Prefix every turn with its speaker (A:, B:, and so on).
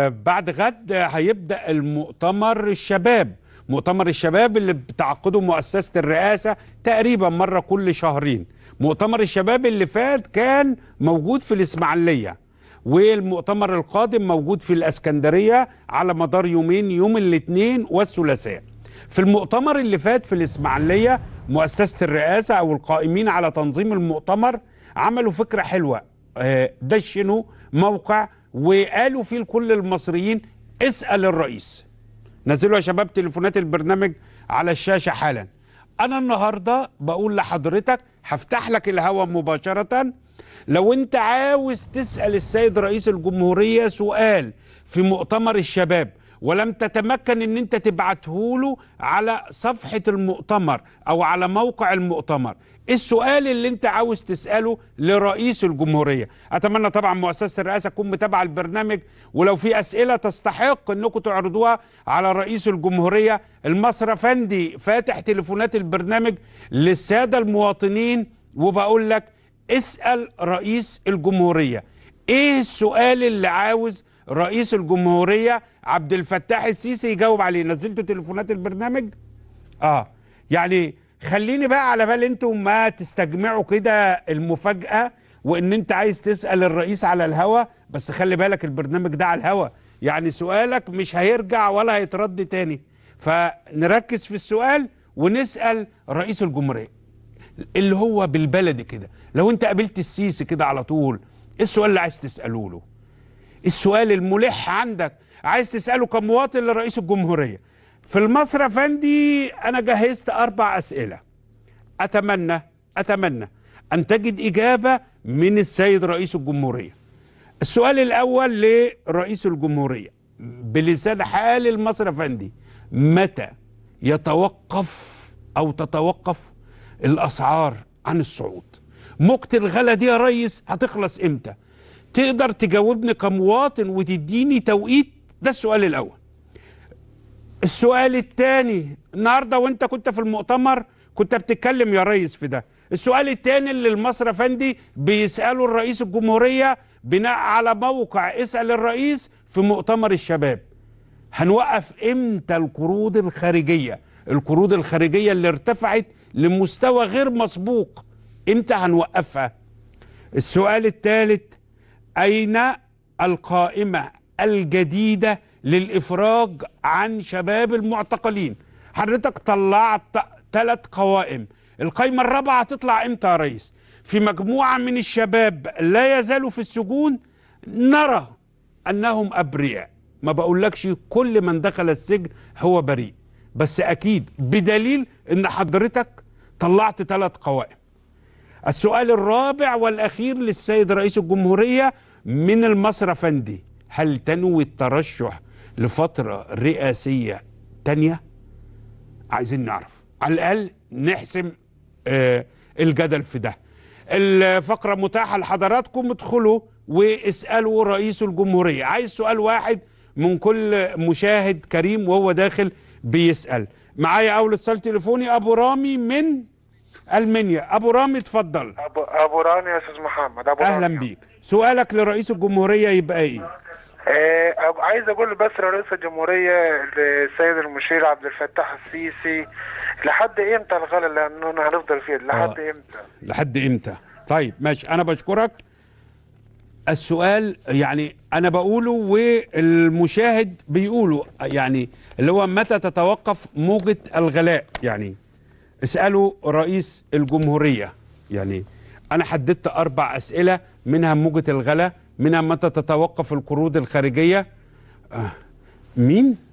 A: بعد غد هيبدا المؤتمر الشباب مؤتمر الشباب اللي بتعقده مؤسسه الرئاسه تقريبا مره كل شهرين مؤتمر الشباب اللي فات كان موجود في الاسماعيليه والمؤتمر القادم موجود في الاسكندريه على مدار يومين يوم الاثنين والثلاثاء في المؤتمر اللي فات في الاسماعيليه مؤسسه الرئاسه او القائمين على تنظيم المؤتمر عملوا فكره حلوه آه، دشنوا موقع وقالوا فيه لكل المصريين اسأل الرئيس نزلوا يا شباب تليفونات البرنامج على الشاشة حالا أنا النهاردة بقول لحضرتك هفتح لك الهوا مباشرة لو أنت عاوز تسأل السيد رئيس الجمهورية سؤال في مؤتمر الشباب ولم تتمكن ان انت تبعته له على صفحه المؤتمر او على موقع المؤتمر السؤال اللي انت عاوز تساله لرئيس الجمهوريه اتمنى طبعا مؤسسه الرئاسه تكون متابعه البرنامج ولو في اسئله تستحق انكم تعرضوها على رئيس الجمهوريه المصر فندي فاتح تليفونات البرنامج للساده المواطنين وبقول لك اسال رئيس الجمهوريه ايه السؤال اللي عاوز رئيس الجمهورية عبد الفتاح السيسي يجاوب عليه نزلتوا تليفونات البرنامج اه يعني خليني بقى على بال انتوا ما تستجمعوا كده المفاجأة وان انت عايز تسأل الرئيس على الهوا بس خلي بالك البرنامج ده على الهوا يعني سؤالك مش هيرجع ولا هيترد تاني فنركز في السؤال ونسأل رئيس الجمهورية اللي هو بالبلد كده لو انت قابلت السيسي كده على طول ايه السؤال اللي عايز تسأله له السؤال الملح عندك عايز تساله كمواطن لرئيس الجمهوريه في المصرف يا فندي انا جهزت اربع اسئله اتمنى اتمنى ان تجد اجابه من السيد رئيس الجمهوريه السؤال الاول لرئيس الجمهوريه بلسان حال المصرف فندي متى يتوقف او تتوقف الاسعار عن الصعود مكت الغلا دي يا ريس هتخلص امتى تقدر تجاوبني كمواطن وتديني توقيت ده السؤال الاول السؤال الثاني النهارده وانت كنت في المؤتمر كنت بتتكلم يا ريس في ده السؤال الثاني اللي المصري افندي بيساله الرئيس الجمهوريه بناء على موقع اسال الرئيس في مؤتمر الشباب هنوقف امتى القروض الخارجيه القروض الخارجيه اللي ارتفعت لمستوى غير مسبوق امتى هنوقفها السؤال الثالث أين القائمة الجديدة للإفراج عن شباب المعتقلين حضرتك طلعت ثلاث قوائم القائمة الرابعة هتطلع امتى يا ريس في مجموعة من الشباب لا يزالوا في السجون نرى أنهم أبرياء ما بقولكش كل من دخل السجن هو بريء بس أكيد بدليل أن حضرتك طلعت ثلاث قوائم السؤال الرابع والأخير للسيد رئيس الجمهورية من المصرف فندي هل تنوي الترشح لفترة رئاسية تانية عايزين نعرف على الأقل نحسم آه الجدل في ده الفقرة متاحة لحضراتكم ادخلوا واسألوا رئيس الجمهورية عايز سؤال واحد من كل مشاهد كريم وهو داخل بيسأل معايا أول اتصال تليفوني أبو رامي من المنيا ابو رامي اتفضل ابو ابو رامي يا استاذ محمد ابو اهلا بيك سؤالك لرئيس الجمهوريه يبقى ايه آه عايز اقول بس لرئيس الجمهوريه السيد المشير عبد الفتاح السيسي لحد امتى الغلا اللي هنفضل فيه لحد آه. امتى لحد امتى طيب ماشي انا بشكرك السؤال يعني انا بقوله والمشاهد بيقوله يعني اللي هو متى تتوقف موجه الغلاء يعني اسألوا رئيس الجمهورية يعني أنا حددت أربع أسئلة منها موجة الغلا منها متى تتوقف القروض الخارجية آه، مين؟